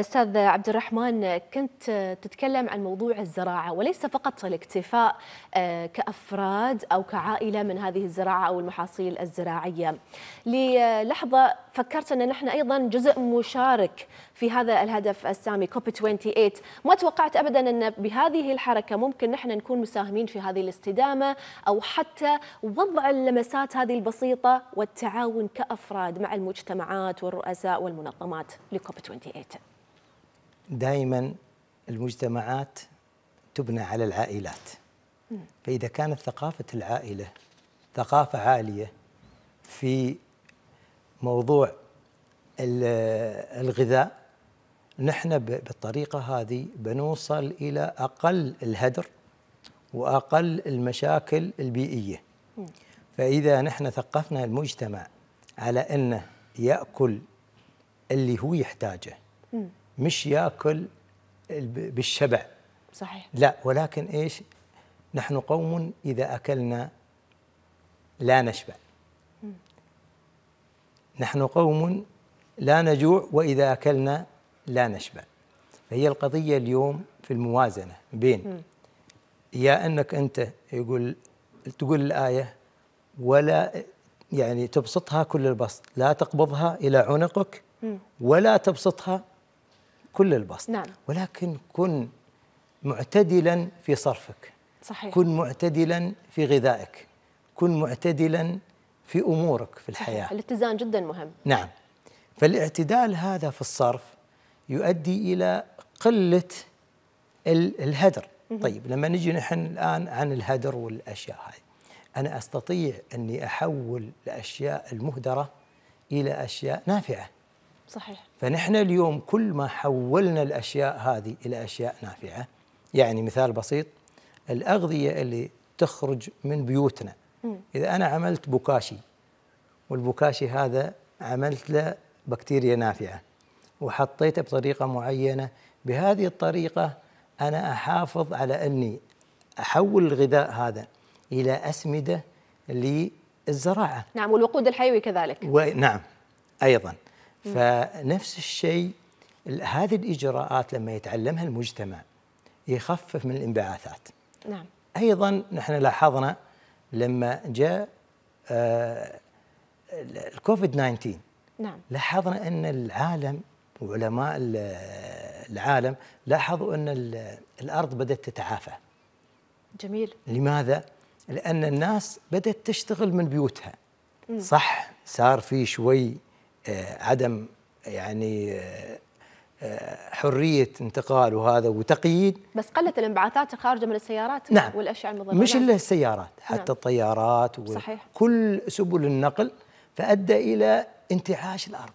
أستاذ عبد الرحمن كنت تتكلم عن موضوع الزراعة وليس فقط الاكتفاء آه، كأفراد أو كعائلة من هذه الزراعة أو المحاصيل الزراعية للحظة فكرت أن نحن أيضا جزء مشارك في هذا الهدف السامي كوب 28 ما توقعت أبدا أن بهذه الحركة ممكن نحن نكون مساهمين في هذه الاستدامة أو حتى وضع اللمسات هذه البسيطة والتعاون كأفراد مع المجتمعات والرؤساء والمنظمات لكوب 28 دائما المجتمعات تبنى على العائلات فإذا كانت ثقافة العائلة ثقافة عالية في موضوع الغذاء نحن بالطريقة هذه بنوصل إلى أقل الهدر وأقل المشاكل البيئية فإذا نحن ثقفنا المجتمع على أنه يأكل اللي هو يحتاجه مش ياكل بالشبع صحيح لا ولكن ايش نحن قوم اذا اكلنا لا نشبع نحن قوم لا نجوع واذا اكلنا لا نشبع فهي القضيه اليوم في الموازنه بين يا انك انت يقول تقول الايه ولا يعني تبسطها كل البسط لا تقبضها الى عنقك ولا تبسطها كل البسط نعم. ولكن كن معتدلا في صرفك صحيح. كن معتدلا في غذائك كن معتدلا في أمورك في الحياة صحيح. الاتزان جدا مهم نعم فالاعتدال هذا في الصرف يؤدي إلى قلة الهدر طيب لما نجي نحن الآن عن الهدر والأشياء هذه أنا أستطيع أني أحول الأشياء المهدرة إلى أشياء نافعة صحيح فنحن اليوم كل ما حولنا الأشياء هذه إلى أشياء نافعة يعني مثال بسيط الأغذية اللي تخرج من بيوتنا إذا أنا عملت بوكاشي والبوكاشي هذا عملت له بكتيريا نافعة وحطيته بطريقة معينة بهذه الطريقة أنا أحافظ على أني أحول الغذاء هذا إلى أسمدة للزراعة نعم والوقود الحيوي كذلك نعم أيضاً فنفس الشيء هذه الإجراءات لما يتعلمها المجتمع يخفف من الانبعاثات نعم أيضا نحن لاحظنا لما جاء آه الكوفيد 19 نعم لاحظنا أن العالم وعلماء العالم لاحظوا أن الأرض بدأت تتعافى جميل لماذا؟ لأن الناس بدأت تشتغل من بيوتها صح صار في شوي آه، عدم يعني آه، آه، حريه انتقال وهذا وتقييد بس قلت الانبعاثات الخارجه من السيارات نعم والاشياء المضره مش نعم. الا السيارات نعم. حتى نعم الطيارات صحيح سبل النقل فادى الى انتعاش الارض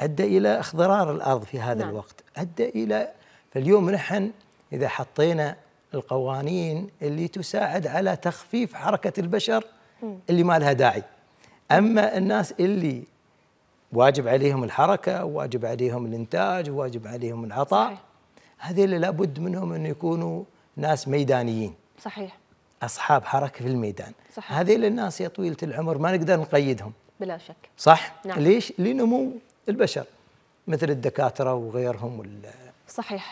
ادى الى اخضرار الارض في هذا نعم الوقت ادى الى فاليوم نحن اذا حطينا القوانين اللي تساعد على تخفيف حركه البشر اللي ما لها داعي اما الناس اللي واجب عليهم الحركة واجب عليهم الإنتاج واجب عليهم العطاء صحيح. هذه اللي لابد منهم أن يكونوا ناس ميدانيين صحيح أصحاب حركة في الميدان صحيح. هذه الناس يا طويلة العمر ما نقدر نقيدهم بلا شك صح نعم. ليش لنمو البشر مثل الدكاترة وغيرهم وال... صحيح